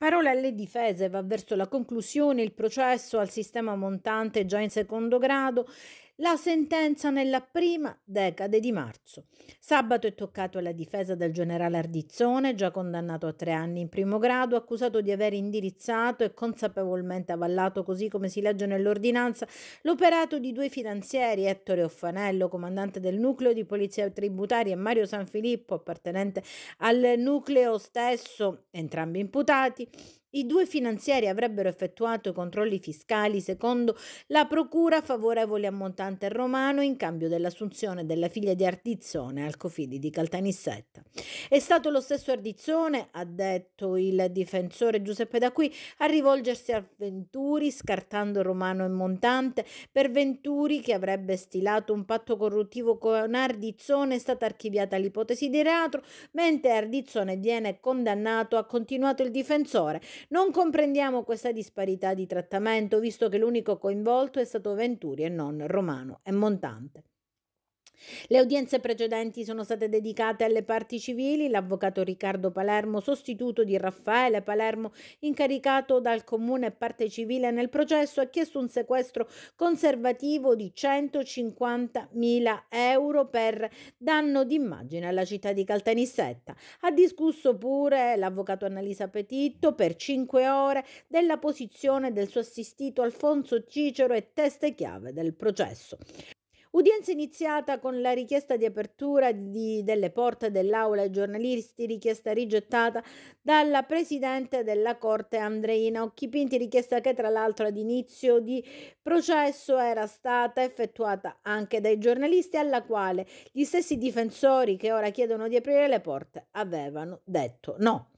Parole alle difese, va verso la conclusione il processo al sistema montante già in secondo grado la sentenza nella prima decade di marzo. Sabato è toccato alla difesa del generale Ardizzone, già condannato a tre anni in primo grado, accusato di aver indirizzato e consapevolmente avallato, così come si legge nell'ordinanza, l'operato di due finanzieri, Ettore Offanello, comandante del nucleo di polizia tributaria, e Mario Sanfilippo, appartenente al nucleo stesso, entrambi imputati i due finanzieri avrebbero effettuato controlli fiscali secondo la procura favorevoli a Montante Romano in cambio dell'assunzione della figlia di Ardizzone al Cofidi di Caltanissetta. È stato lo stesso Ardizzone, ha detto il difensore Giuseppe Daqui, a rivolgersi a Venturi scartando Romano e Montante. Per Venturi, che avrebbe stilato un patto corruttivo con Ardizzone, è stata archiviata l'ipotesi di reato, mentre Ardizzone viene condannato, ha continuato il difensore non comprendiamo questa disparità di trattamento, visto che l'unico coinvolto è stato Venturi e non Romano e Montante. Le udienze precedenti sono state dedicate alle parti civili, l'avvocato Riccardo Palermo, sostituto di Raffaele Palermo, incaricato dal comune parte civile nel processo, ha chiesto un sequestro conservativo di 150.000 euro per danno d'immagine alla città di Caltanissetta. Ha discusso pure l'avvocato Annalisa Petitto per 5 ore della posizione del suo assistito Alfonso Cicero e teste chiave del processo. Udienza iniziata con la richiesta di apertura di, delle porte dell'aula ai giornalisti, richiesta rigettata dalla presidente della Corte Andreina Occhipinti, richiesta che tra l'altro ad inizio di processo era stata effettuata anche dai giornalisti alla quale gli stessi difensori che ora chiedono di aprire le porte avevano detto no.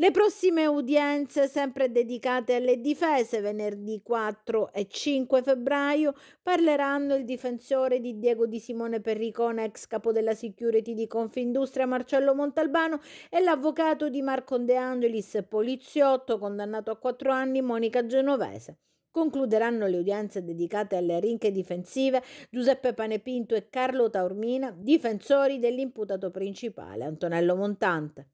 Le prossime udienze, sempre dedicate alle difese, venerdì 4 e 5 febbraio, parleranno il difensore di Diego Di Simone Perricone, ex capo della security di Confindustria Marcello Montalbano, e l'avvocato di Marco De Angelis, poliziotto condannato a 4 anni, Monica Genovese. Concluderanno le udienze dedicate alle rinche difensive Giuseppe Panepinto e Carlo Taormina, difensori dell'imputato principale Antonello Montante.